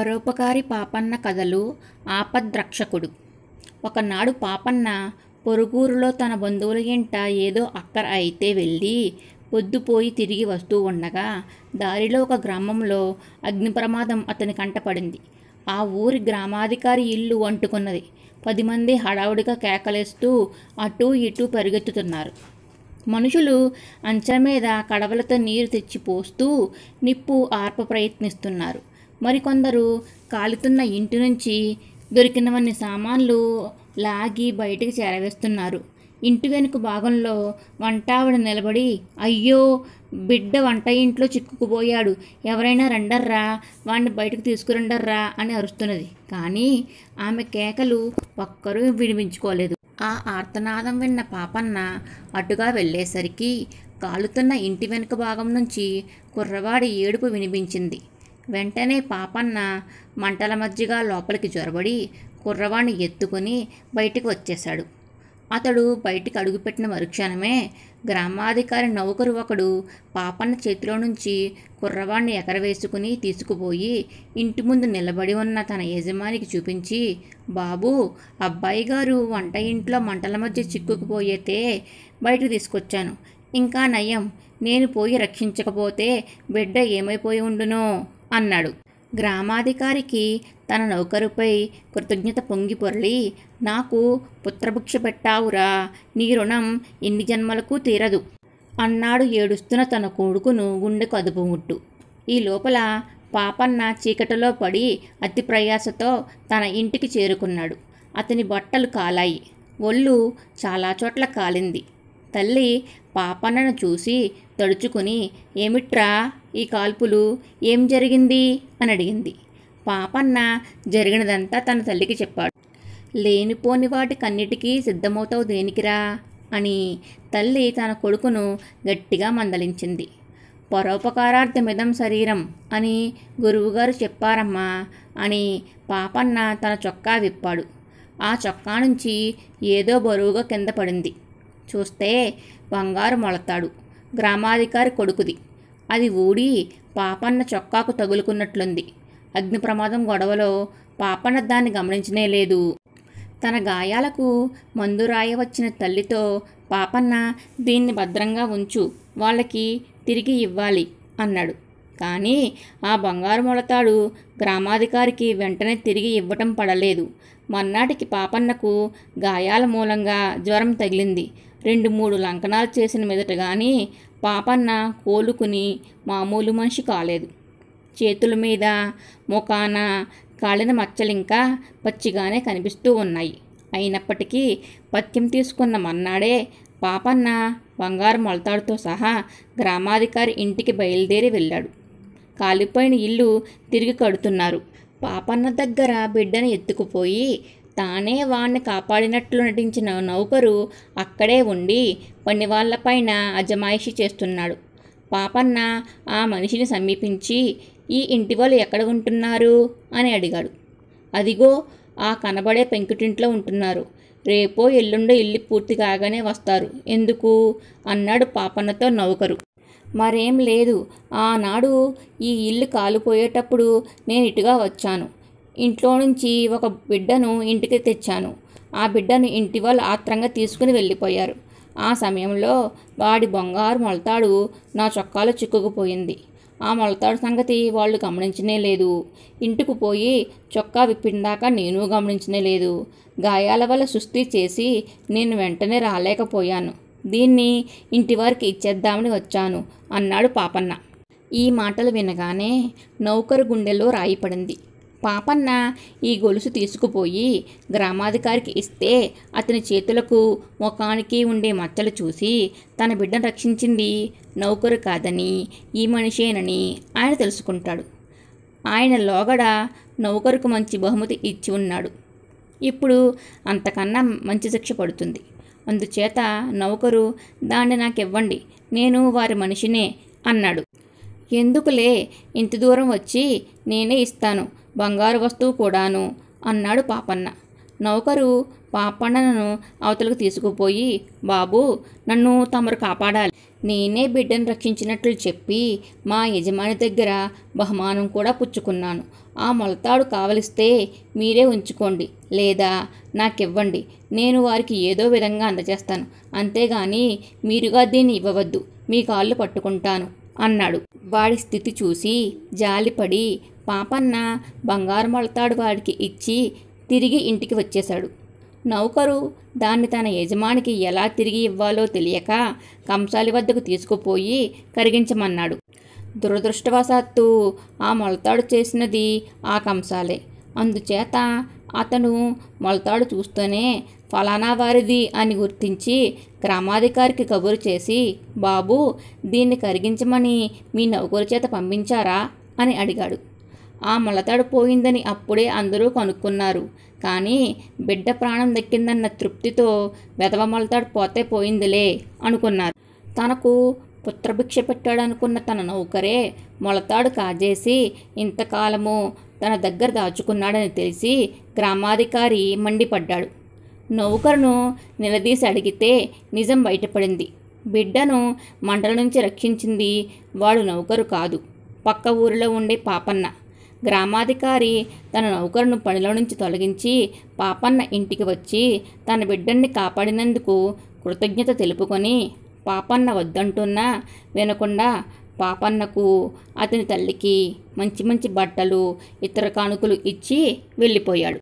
పరోపకారి పాపన్న కథలు ఆపద్రక్షకుడు ఒకనాడు పాపన్న పొరుగూరులో తన బంధువుల ఇంట ఏదో అక్కర అయితే వెళ్ళి పొద్దుపోయి తిరిగి వస్తూ ఉండగా దారిలో ఒక గ్రామంలో అగ్ని ప్రమాదం అతని కంటపడింది ఆ ఊరి గ్రామాధికారి ఇల్లు అంటుకున్నది పది మంది హడావుడిగా కేకలేస్తూ అటు ఇటు పరిగెత్తుతున్నారు మనుషులు అంచె మీద కడవలతో నీరు తెచ్చి పోస్తూ నిప్పు ఆర్ప ప్రయత్నిస్తున్నారు మరికొందరు కాలుతున్న ఇంటి నుంచి దొరికినవన్నీ సామాన్లు లాగి బయటకు చేరవేస్తున్నారు ఇంటి వెనుక భాగంలో వంటావిడ నిలబడి అయ్యో బిడ్డ వంట ఇంట్లో చిక్కుకుపోయాడు ఎవరైనా రండర్రా వాడిని బయటకు తీసుకురండర్రా అని అరుస్తున్నది కానీ ఆమె కేకలు ఒక్కరూ విడిపించుకోలేదు ఆ ఆర్తనాదం విన్న పాపన్న అటుగా వెళ్ళేసరికి కాలుతున్న ఇంటి వెనుక భాగం నుంచి కుర్రవాడి ఏడుపు వినిపించింది వెంటనే పాపన్న మంటల మధ్యగా లోపలికి జొరబడి కుర్రవాణ్ణి ఎత్తుకొని బయటికి వచ్చేశాడు అతడు బయటికి అడుగుపెట్టిన మరుక్షణమే గ్రామాధికారి నౌకరు ఒకడు పాపన్న చేతిలో నుంచి కుర్రవాణ్ణి ఎగరవేసుకుని తీసుకుపోయి ఇంటి ముందు నిలబడి ఉన్న తన యజమానికి చూపించి బాబు అబ్బాయి గారు వంట ఇంట్లో మంటల మధ్య చిక్కుకుపోయేతే బయటకు తీసుకొచ్చాను ఇంకా నయం నేను పోయి రక్షించకపోతే బిడ్డ ఏమైపోయి ఉండునో అన్నాడు గ్రామాధికారికి తన నౌకరుపై కృతజ్ఞత పొంగి పొరలి నాకు పుత్రభిక్ష పెట్టావురా నీ రుణం ఇన్ని జన్మలకు తీరదు అన్నాడు ఏడుస్తున్న తన కొడుకును గుండెకు అదుపు ముట్టు ఈ లోపల పాపన్న చీకటిలో పడి అతి ప్రయాసతో తన ఇంటికి చేరుకున్నాడు అతని బట్టలు కాలాయి ఒళ్ళు చాలా చోట్ల కాలింది తల్లి పాపన్నను చూసి తడుచుకుని ఏమిట్రా ఈ కాల్పులు ఏం జరిగింది అని అడిగింది పాపన్న జరిగినదంతా తన తల్లికి చెప్పాడు లేనిపోని వాటి కన్నిటికీ సిద్ధమవుతావు దేనికిరా అని తల్లి తన కొడుకును గట్టిగా మందలించింది పరోపకారార్థమిదం శరీరం అని గురువుగారు చెప్పారమ్మా అని పాపన్న తన చొక్కా విప్పాడు ఆ చొక్కా నుంచి ఏదో బరువుగా కింద పడింది చూస్తే బంగారు మొలతాడు గ్రామాధికారి కొడుకుది అది ఊడి పాపన్న చొక్కాకు తగులుకున్నట్లుంది అగ్ని ప్రమాదం గొడవలో పాపన్న దాన్ని గమనించనే లేదు తన గాయాలకు మందు రాయవచ్చిన తల్లితో పాపన్న దీన్ని భద్రంగా ఉంచు వాళ్ళకి తిరిగి ఇవ్వాలి అన్నాడు కానీ ఆ బంగారు మొలతాడు గ్రామాధికారికి వెంటనే తిరిగి ఇవ్వటం పడలేదు మర్నాటికి పాపన్నకు గాయాల మూలంగా జ్వరం తగిలింది రెండు మూడు లంకనాలు చేసిన మీదట కానీ పాపన్న కోలుకుని మామూలు మనిషి కాలేదు చేతుల మీద ముఖాన కాలిన మచ్చలింకా పచ్చిగానే కనిపిస్తూ ఉన్నాయి అయినప్పటికీ పత్యం తీసుకున్న మన్నాడే పాపన్న బంగారు మొలతాడుతో సహా గ్రామాధికారి ఇంటికి బయలుదేరి వెళ్ళాడు కాలిపోయిన ఇల్లు తిరిగి కడుతున్నారు పాపన్న దగ్గర బిడ్డను ఎత్తుకుపోయి తానే వాణ్ణి కాపాడినట్లు నటించిన నౌకరు అక్కడే ఉండి పనివాళ్లపైన అజమాయిషి చేస్తున్నాడు పాపన్న ఆ మనిషిని సమీపించి ఈ ఇంటి వాళ్ళు ఎక్కడ ఉంటున్నారు అని అడిగాడు అదిగో ఆ కనబడే పెంకుటింట్లో ఉంటున్నారు రేపో ఎల్లుండో ఇల్లు పూర్తి కాగానే వస్తారు ఎందుకు అన్నాడు పాపన్నతో నౌకరు మరేం లేదు ఆనాడు ఈ ఇల్లు కాలిపోయేటప్పుడు నేను ఇటుగా వచ్చాను ఇంట్లో నుంచి ఒక బిడ్డను ఇంటికి తెచ్చాను ఆ బిడ్డను ఇంటి వాళ్ళు ఆత్రంగా తీసుకుని వెళ్ళిపోయారు ఆ సమయంలో వాడి బంగారు మొలతాడు నా చొక్కాలో చిక్కుకుపోయింది ఆ మొలతాడు సంగతి వాళ్ళు గమనించనే లేదు ఇంటికి పోయి చొక్కా విప్పిందాక నేను గమనించనే లేదు గాయాల వల్ల సుస్థి చేసి నేను వెంటనే రాలేకపోయాను దీన్ని ఇంటి వారికి ఇచ్చేద్దామని వచ్చాను అన్నాడు పాపన్న ఈ మాటలు వినగానే నౌకరు గుండెలో రాయిపడింది పాపన్న ఈ గొలుసు తీసుకుపోయి గ్రామాధికారికి ఇస్తే అతని చేతులకు ముఖానికి ఉండే మచ్చలు చూసి తన బిడ్డను రక్షించింది నౌకరు కాదని ఈ మనిషేనని ఆయన తెలుసుకుంటాడు ఆయన లోగడ నౌకరుకు మంచి బహుమతి ఇచ్చి ఉన్నాడు ఇప్పుడు అంతకన్నా మంచి శిక్ష పడుతుంది అందుచేత నౌకరు దాన్ని నాకు ఇవ్వండి నేను వారి మనిషినే అన్నాడు ఎందుకులే ఇంత దూరం వచ్చి నేనే ఇస్తాను బంగారు వస్తువు కూడాను అన్నాడు పాపన్న నౌకరు పాపన్నను అవతలకు తీసుకుపోయి బాబు నన్ను తమరు కాపాడాలి నేనే బిడ్డను రక్షించినట్లు చెప్పి మా యజమాని దగ్గర బహుమానం కూడా పుచ్చుకున్నాను ఆ మొలతాడు కావలిస్తే మీరే ఉంచుకోండి లేదా నాకివ్వండి నేను వారికి ఏదో విధంగా అందజేస్తాను అంతేగాని మీరుగా దీన్ని ఇవ్వవద్దు మీ కాళ్ళు పట్టుకుంటాను అన్నాడు వాడి స్థితి చూసి జాలిపడి పాపన్న బంగారం మొలతాడు వాడికి ఇచ్చి తిరిగి ఇంటికి వచ్చేశాడు నౌకరు దాన్ని తన యజమానికి ఎలా తిరిగి ఇవ్వాలో తెలియక కంసాలి వద్దకు తీసుకుపోయి కరిగించమన్నాడు దురదృష్టవశాత్తు ఆ మొలతాడు చేసినది ఆ కంసాలే అందుచేత అతను మొలతాడు చూస్తూనే ఫలానా వారిది అని గుర్తించి గ్రామాధికారికి కబురు చేసి బాబు దీన్ని కరిగించమని మీ నౌకరు చేత పంపించారా అని అడిగాడు ఆ మొలతాడు పోయిందని అప్పుడే అందరూ కనుక్కున్నారు కానీ బిడ్డ ప్రాణం దక్కిందన్న తృప్తితో వెధవ మొలతాడు పోతే పోయిందిలే అనుకున్నారు తనకు పుత్రభిక్ష పెట్టాడనుకున్న తన నౌకరే మొలతాడు కాజేసి ఇంతకాలము తన దగ్గర దాచుకున్నాడని తెలిసి గ్రామాధికారి మండిపడ్డాడు నౌకరును నిలదీసి అడిగితే నిజం బయటపడింది బిడ్డను మంటల నుంచి రక్షించింది వాడు నౌకరు కాదు పక్క ఊరిలో ఉండే పాపన్న గ్రామాధికారి తన నౌకరును పనిలో నుంచి తొలగించి పాపన్న ఇంటికి వచ్చి తన బిడ్డని కాపాడినందుకు కృతజ్ఞత తెలుపుకొని పాపన్న వద్దంటున్నా వినకుండా పాపన్నకు అతని తల్లికి మంచి మంచి బట్టలు ఇతర కానుకలు ఇచ్చి వెళ్ళిపోయాడు